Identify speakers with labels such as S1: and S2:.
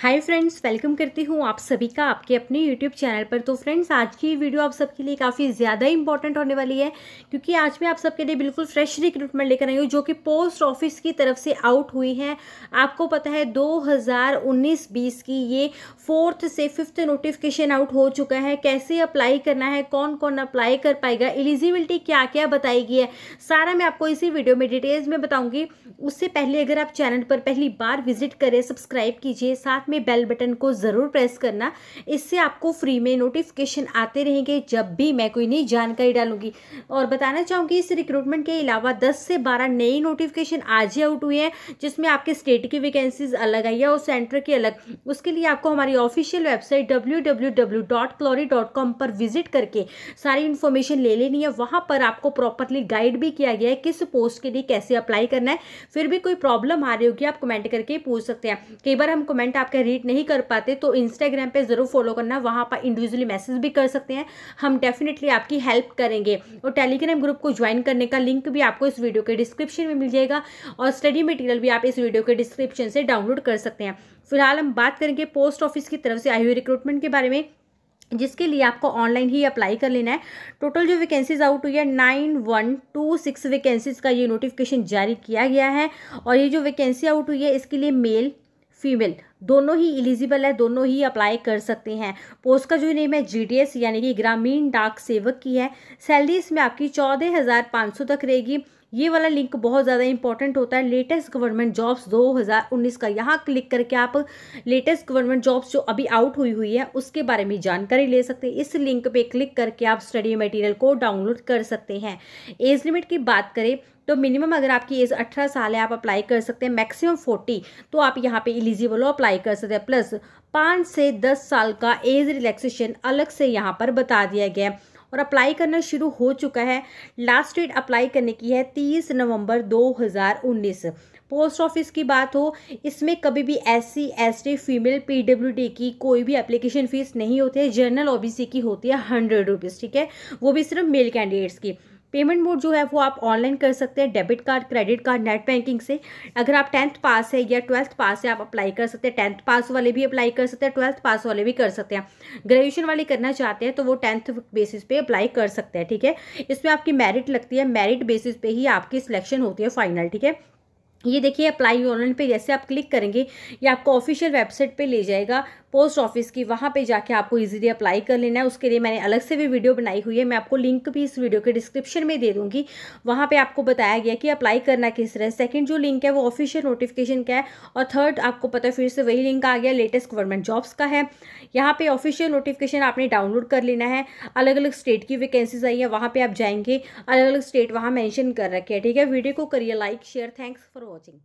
S1: hi friends welcome करती हूँ आप सभी का आपके अपने यूट्यूब चैनल पर तो फ्रेंड्स आज की वीडियो आप सबके लिए काफ़ी ज़्यादा इंपॉर्टेंट होने वाली है क्योंकि आज मैं आप सबके लिए बिल्कुल फ्रेश रिक्रूटमेंट लेकर आई हूँ जो कि पोस्ट ऑफिस की तरफ से आउट हुई है आपको पता है 2019-20 की ये फोर्थ से फिफ्थ नोटिफिकेशन आउट हो चुका है कैसे अप्लाई करना है कौन कौन अप्लाई कर पाएगा एलिजिबिलिटी क्या क्या बताई गई है सारा मैं आपको इसी वीडियो में डिटेल्स में बताऊँगी उससे पहले अगर आप चैनल पर पहली बार विजिट करें सब्सक्राइब कीजिए साथ में बेल बटन को ज़रूर प्रेस करना इससे आपको फ्री में नोटिफिकेशन आते रहेंगे जब भी मैं कोई नई जानकारी डालूंगी और बताना चाहूँगी इस रिक्रूटमेंट के अलावा दस से बारह नई नोटिफिकेशन आज ही आउट हुई हैं जिसमें आपके स्टेट की वैकेंसीज अलग आई है और सेंटर की अलग उसके लिए आपको हमारी ऑफिशियल वेबसाइट डब्ल्यू पर विजिट करके सारी इन्फॉर्मेशन ले लेनी है वहाँ पर आपको प्रॉपरली गाइड भी किया गया है किस पोस्ट के लिए कैसे अप्लाई करना है फिर भी कोई प्रॉब्लम आ रही होगी आप कमेंट करके पूछ सकते हैं कई बार हम कमेंट आपके के रीड नहीं कर पाते तो इंस्टाग्राम पे ज़रूर फॉलो करना वहाँ पर इंडिविजुअली मैसेज भी कर सकते हैं हम डेफिनेटली आपकी हेल्प करेंगे और टेलीग्राम ग्रुप को ज्वाइन करने का लिंक भी आपको इस वीडियो के डिस्क्रिप्शन में मिल जाएगा और स्टडी मटेरियल भी आप इस वीडियो के डिस्क्रिप्शन से डाउनलोड कर सकते हैं फिलहाल हम बात करेंगे पोस्ट ऑफिस की तरफ से आई हुई रिक्रूटमेंट के बारे में जिसके लिए आपको ऑनलाइन ही अप्लाई कर लेना है टोटल जो वैकेंसीज आउट हुई है nine one two six vacancies का ये नोटिफिकेशन जारी किया गया है और ये जो वैकेंसी आउट हुई है इसके लिए मेल फीमेल दोनों ही इलिजिबल है दोनों ही अप्लाई कर सकते हैं पोस्ट का जो नेम है जीडीएस यानी कि ग्रामीण डाक सेवक की है सैलरी इसमें आपकी चौदह हज़ार पाँच सौ तक रहेगी ये वाला लिंक बहुत ज़्यादा इंपॉर्टेंट होता है लेटेस्ट गवर्नमेंट जॉब्स 2019 का यहाँ क्लिक करके आप लेटेस्ट गवर्नमेंट जॉब्स जो अभी आउट हुई हुई है उसके बारे में जानकारी ले सकते हैं इस लिंक पे क्लिक करके आप स्टडी मटेरियल को डाउनलोड कर सकते हैं एज लिमिट की बात करें तो मिनिमम अगर आपकी एज अठारह साल है आप अप्लाई कर सकते हैं मैक्सिमम फोर्टी तो आप यहाँ पे एलिजिबल हो अप्लाई कर सकते हैं प्लस पाँच से दस साल का एज रिलैक्सेशन अलग से यहाँ पर बता दिया गया है और अप्लाई करना शुरू हो चुका है लास्ट डेट अप्लाई करने की है तीस नवंबर 2019 पोस्ट ऑफिस की बात हो इसमें कभी भी S C S T female P W D की कोई भी एप्लीकेशन फ़ीस नहीं होती है जनरल ओ बी सी की होती है हंड्रेड रुपीज़ ठीक है वो भी सिर्फ मेल कैंडिडेट्स की पेमेंट मोड जो है वो आप ऑनलाइन कर सकते हैं debit card credit card net banking से अगर आप टेंथ पास है या ट्वेल्थ पास है आप अप्लाई कर सकते हैं टेंथ पास वाले भी अप्लाई कर सकते हैं ट्वेल्थ पास वाले भी कर सकते हैं ग्रेजुएशन वाले करना चाहते हैं तो वो टेंथ बेसिस पे अप्लाई कर सकते हैं ठीक है इसमें आपकी मेरिट लगती है मेरिट बेसिस पे ही आपकी सिलेक्शन होती है फाइनल ठीक है ये देखिए अप्लाई ऑनलाइन पे जैसे आप क्लिक करेंगे ये आपको ऑफिशियल वेबसाइट पे ले जाएगा पोस्ट ऑफिस की वहाँ पे जाके आपको इजीली अप्लाई कर लेना है उसके लिए मैंने अलग से भी वीडियो बनाई हुई है मैं आपको लिंक भी इस वीडियो के डिस्क्रिप्शन में दे दूँगी वहाँ पर आपको बताया गया कि अप्लाई करना किस तरह सेकेंड जो लिंक है वो ऑफिशियल नोटिफिकेशन का है और थर्ड आपको पता है फिर से वही लिंक आ गया लेटेस्ट गवर्नमेंट जॉब्स का है यहाँ पर ऑफिशियल नोटिफिकेशन आपने डाउनलोड कर लेना है अलग अलग स्टेट की वैकेंसीज आई है वहाँ पर आप जाएंगे अलग अलग स्टेट वहाँ मैंशन कर रखे हैं ठीक है वीडियो को करिए like share thanks for watching